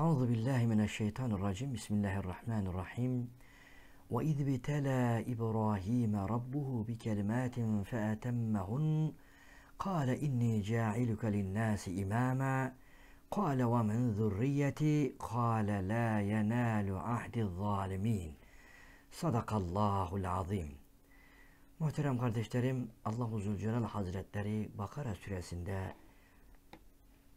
Euzu billahi mineşşeytanirracim. Bismillahirrahmanirrahim. Ve iz bitala İbrahim rabbuhu bi kelimatin feetemmehun. Kale inni ca'iluke linnâsi imâma. Kale ve min zurriyeti. Kale la yenâlu ahdi zalimin. Sadakallahul azim. Muhterem kardeşlerim, Allahu Zülcelal Hazretleri Bakara suresinde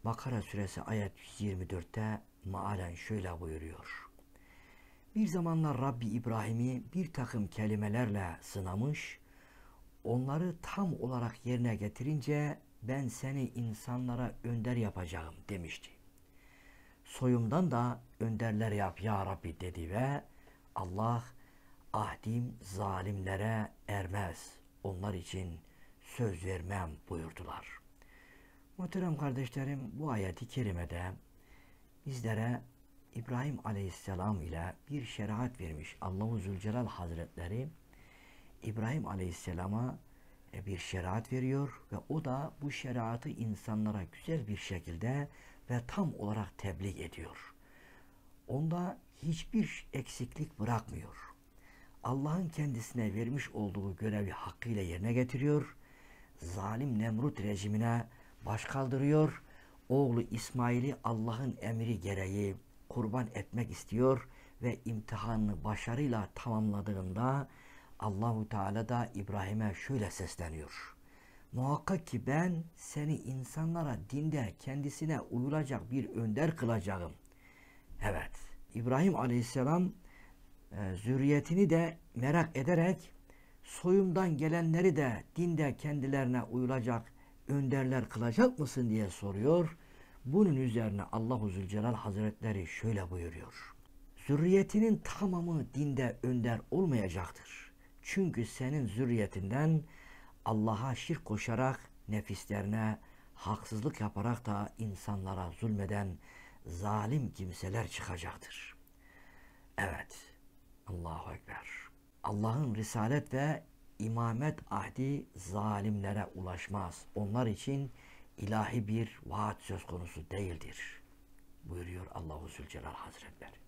Bakara suresi ayet 124'te maalen şöyle buyuruyor. Bir zamanlar Rabbi İbrahim'i bir takım kelimelerle sınamış, onları tam olarak yerine getirince ben seni insanlara önder yapacağım demişti. Soyumdan da önderler yap ya Rabbi dedi ve Allah ahdim zalimlere ermez. Onlar için söz vermem buyurdular. Muhterem kardeşlerim bu ayeti kerimede bizlere İbrahim Aleyhisselam ile bir şeriat vermiş Allahu Zülcelal Hazretleri İbrahim Aleyhisselam'a e, bir şeriat veriyor ve o da bu şeriatı insanlara güzel bir şekilde ve tam olarak tebliğ ediyor. Onda hiçbir eksiklik bırakmıyor. Allah'ın kendisine vermiş olduğu görevi hakkıyla yerine getiriyor. Zalim Nemrut rejimine baş kaldırıyor oğlu İsmail'i Allah'ın emri gereği kurban etmek istiyor ve imtihanını başarıyla tamamladığında Allahu Teala da İbrahim'e şöyle sesleniyor. Muhakkak ki ben seni insanlara dinde kendisine uyulacak bir önder kılacağım. Evet, İbrahim aleyhisselam e, zürriyetini de merak ederek soyumdan gelenleri de dinde kendilerine uyulacak önderler kılacak mısın diye soruyor. Bunun üzerine Allahu Zülcelal Hazretleri şöyle buyuruyor. Zürriyetinin tamamı dinde önder olmayacaktır. Çünkü senin zürriyetinden Allah'a şirk koşarak nefislerine haksızlık yaparak da insanlara zulmeden zalim kimseler çıkacaktır. Evet. Allahu Ekber. Allah'ın risalet ve imamet ahdi zalimlere ulaşmaz. Onlar için ilahi bir vaat söz konusu değildir. Buyuruyor Allahu Zülcelal Hazretleri.